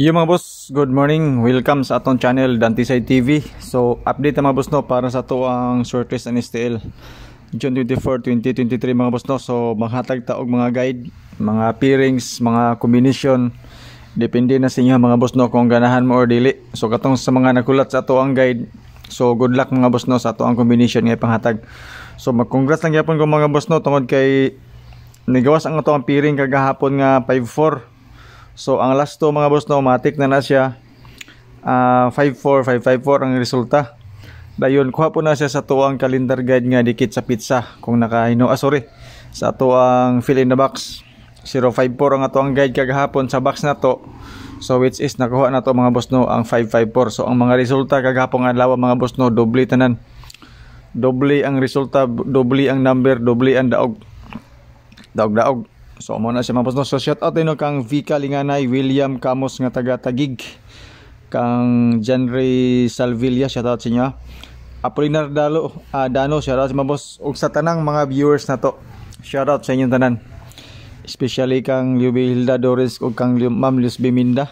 Yo mga boss, good morning. Welcome sa atong channel Dantisay TV. So, update na mga boss no para sa to ang shortlist ng STL June 24, 2023 mga boss no. So, maghatag ta og mga guide, mga pairings, mga combination. Depende na sa inyo mga boss no kung ganahan mo or dili. So, katong sa mga nakulat sa to ang guide. So, good luck mga boss no sa to ang combination nga panghatag. So, mag-congrats lang gyapon ko mga boss no tungod kay nigawas ang ato ang piring kagahapon nga 54 So, ang last 2 mga boss, no, matik na na siya. Uh, ah, 5 ang resulta. Dayon, kuha po na siya sa tuwang calendar guide nga dikit sa pizza. Kung nakahino, ah sorry, sa tuwang fill in the box. 054 ang ato ang guide kagahapon sa box na to. So which is nakuha na to mga boss no ang 554. So ang mga resulta kagahapon adlaw mga boss no doble tanan. Doble ang resulta, doble ang number, doble ang daog. Daog-daog. So mo na siya mapasno so shout out nino kang Vika Linganay, William Kamos nga taga Tagig, kang Janry Salvilla shout out sa inyo. Apolinar Dalo, uh, Dano shout out sa mga boss ug sa tanang mga viewers na to. Shout out sa inyong tanan. Especially kang Luby Hilda Doris ug kang Ma'am Luz Biminda.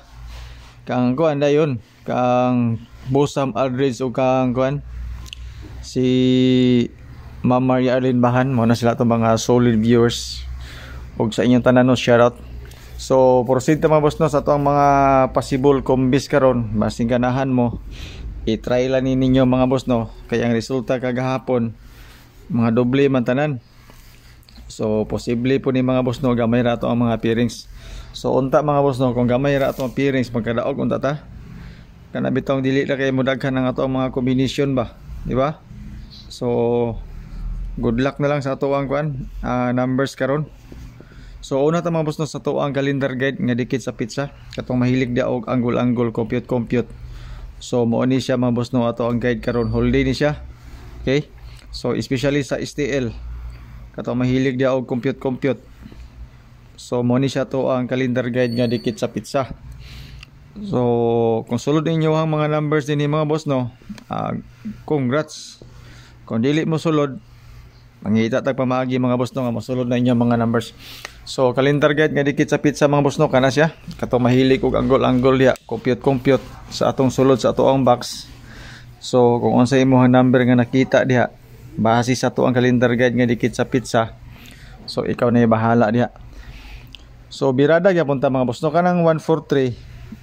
Kang kuan dayon, kang Bosam Aldridge ug kang kuan si Ma'am Maria Arlene Bahan mo na sila itong mga solid viewers ug sa inyong tanan shout out so proceed ta mga boss no sa ato ang mga possible combis karon basing ganahan mo i-try lang ninyo mga boss no kay ang resulta kagahapon mga doble man tanan so posible po ni mga boss no gamay ra to ang mga pairings so unta mga boss no kung gamay ra to ang pairings magkadaog unta ta kana bitong dili ra kay mudaghan ang ato ang mga combination ba di ba so good luck na lang sa ato ang kwan uh, ah, numbers karon So una ta mga boss sa to ang calendar guide nga dikit sa pizza katong mahilig dia og angle-angle compute-compute. So mo ni siya mga no ato ang guide karon whole ni siya. Okay? So especially sa STL katong mahilig dia og compute-compute. So mo ni siya to ang calendar guide nga dikit sa pizza. So kung sulod ninyo ang mga numbers din mga boss no, uh, congrats. Kung dili mo sulod, Mangita tag pamagi mga boss no nga mosulod na inyo mga numbers. So calendar guide nga dikit sa pizza mga boss no kana siya. Kato mahilig og angle-angle ya. compute compute sa atong sulod sa atoang box. So kung unsa imong number nga nakita diha, base sa ato calendar guide nga dikit sa pizza. So ikaw na bahala diha. So birada gyapon ta mga boss no kanang 143.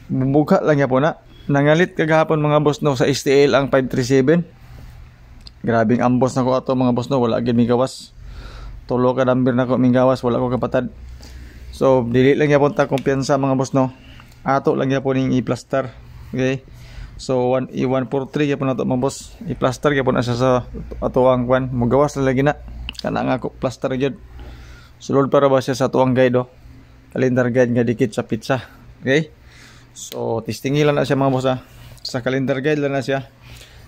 Bumuka lang gyapon na. Nangalit kagahapon mga boss no sa STL ang 537. Grabing ambos nako ato mga boss no, wala gid migawas. Tulo ka number nako ko migawas, wala ko kapatad. So dili lang yapon ta kumpiyansa mga boss no. Ato lang yapon ning i-plaster. Okay? So 1 143 yapon ato mga boss. I-plaster yapon asa sa ato ang kwan, mugawas na lagi na. Kana nga ko plaster jud. Sulod para ba siya sa tuang guide oh. Calendar guide nga dikit sa pizza. Okay? So testing lang na siya mga boss ha. Sa calendar guide lang na siya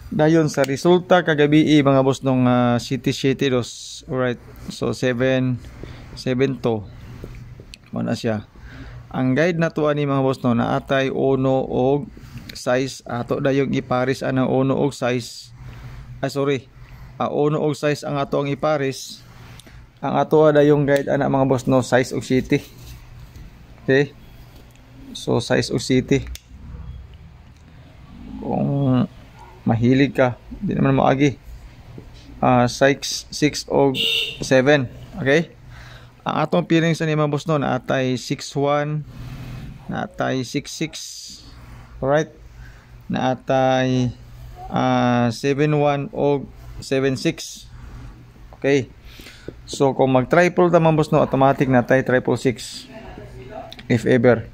dayon sa resulta kagabi eh, mga boss nung uh, City City dos alright so 7 7 to mo na siya ang guide na tuwa ni mga boss no naatay uno og size ato dayong ipares ana uno og size ah sorry uh, uno og size ang ato ang ipares ang ato dayong guide ana mga boss no size og city okay so size og city mahilig ka hindi naman maagi uh, 6 6 o 7 okay ang atong piling sa ni mga boss no naatay 61 naatay 66 alright naatay uh, 71 o 76 okay so kung mag triple ta mga boss no automatic naatay triple 6 if ever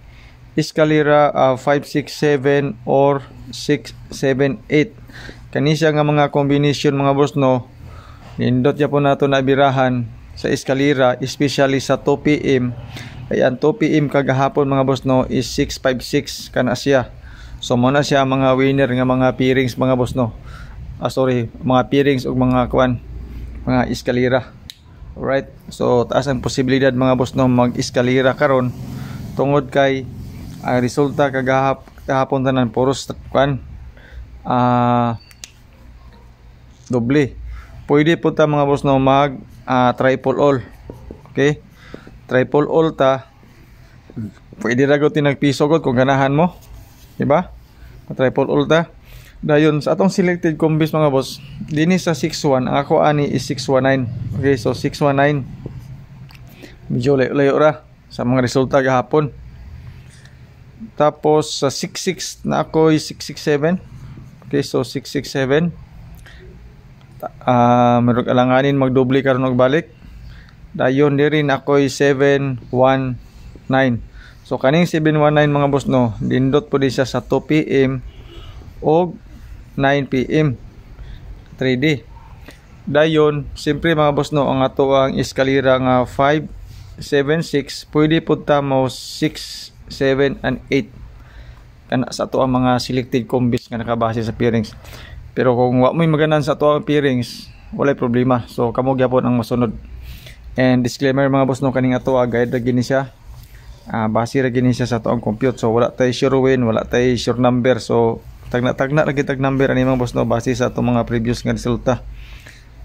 Escalera uh, 567 or 678 kanisya nga mga combination mga boss no nindot ya po nato na birahan sa eskalera especially sa 2 pm ayan 2 pm kagahapon mga boss no is 656 kana siya so mo na siya mga winner nga mga pairings mga boss no ah, sorry mga pairings ug mga kwan mga eskalera right so taas ang posibilidad mga boss no mag eskalera karon tungod kay ang resulta kagahap kahapon tanan puro kwan ah doble pwede po ta mga boss na mag uh, triple all okay triple all ta pwede ra gud tinagpiso gud kung ganahan mo di ba triple all ta dayon sa atong selected combis mga boss dinhi sa 61 ang ako ani is 619 okay so 619 medyo layo, layo ra sa mga resulta gahapon tapos sa 66 na ako is 667 okay so 667 uh, ah, merog alanganin magdoble karon og balik dayon diri na koy 719 so kaning 719 mga boss no dindot pud di siya sa 2 pm og 9 pm 3D dayon simpre mga boss no ang ato ang eskalera nga 5 pwede pud ta mo 6 7 and 8 kana sa ato ang mga selected combis nga nakabase sa pairings pero kung wa mo'y maganan sa ato ang appearance, walay problema. So kamo gyapon ang masunod. And disclaimer mga boss no kaning ato ah, guide ra gini siya. Ah, base ra gini siya sa ato compute. So wala tay sure win, wala tay sure number. So tagna-tagna ra gitag number ani mga boss no base sa ato mga previous nga resulta.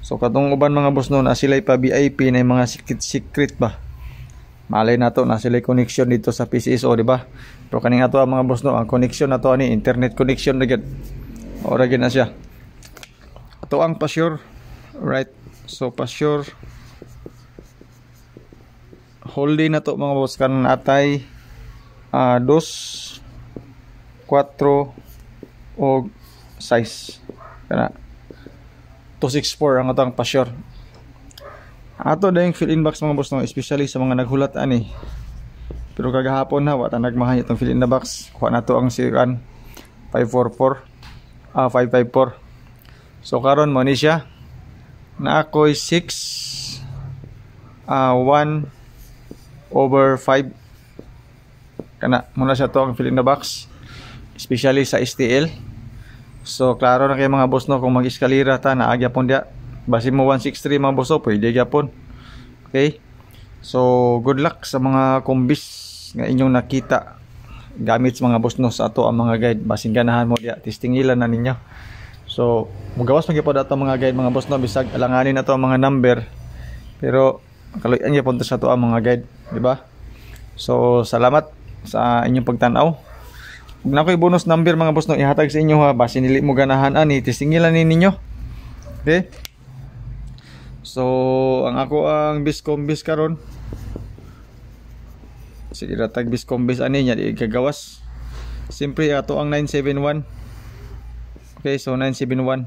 So katong uban mga boss no na sila pa VIP na mga secret secret ba. Malay nato na sila connection dito sa PCSO di ba? Pero kaning ato ah, mga boss no ang connection nato ani internet connection na gid ora gid na siya ato ang pasure right so pasure holding na to mga boss kanon atay uh, ah, dos 4 og size kana 264 ang atong pasure ato dayong fill in box mga boss no especially sa mga naghulat ani pero kagahapon na wala nagmahay itong fill in na box kuha na to ang siran 544 uh, ah, 554 so karon mo ni siya na ako'y 6 uh, 1 over 5 kana muna siya to ang fill in the box especially sa STL so klaro na kay mga boss no kung mag-eskalera ta na agya pon dia basi mo 163 mga boss no oh, pwede gyapon okay so good luck sa mga kombis nga inyong nakita gamit sa mga sa ato ang mga guide basin ganahan mo diya testingilan na ninyo so mugawas magyapod ato mga guide mga boss no bisag alanganin ato ang mga number pero kaluyan gyapod sa ato ang mga guide di ba so salamat sa inyong pagtan-aw na ko bonus number mga boss no ihatag sa inyo ha basin dili mo ganahan ani testing testingilan ni ninyo okay So, ang ako ang Biscom Bis karon sige ratag biscombis ani nya di gagawas simpre ato ang 971 okay so 971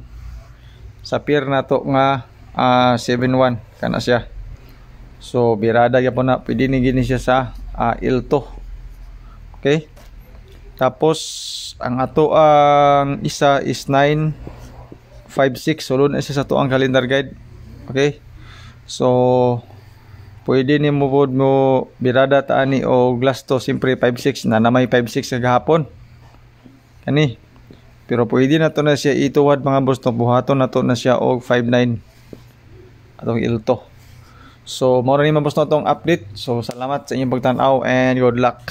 sa pier nato nga uh, ah, 71 kana siya so birada ya gyapon na pwede ni gini siya sa uh, ilto okay tapos ang ato ang isa is 956 sulod so, na siya sa ato ang calendar guide okay so pwede ni mo bod mo birada ta ani o glasto simpre 56 na namay 56 kagahapon gahapon kani pero pwede na to na siya ituwad mga boss no buhaton na to na siya og 59 atong ilto so mao ni mga boss no tong update so salamat sa inyong pagtan-aw and good luck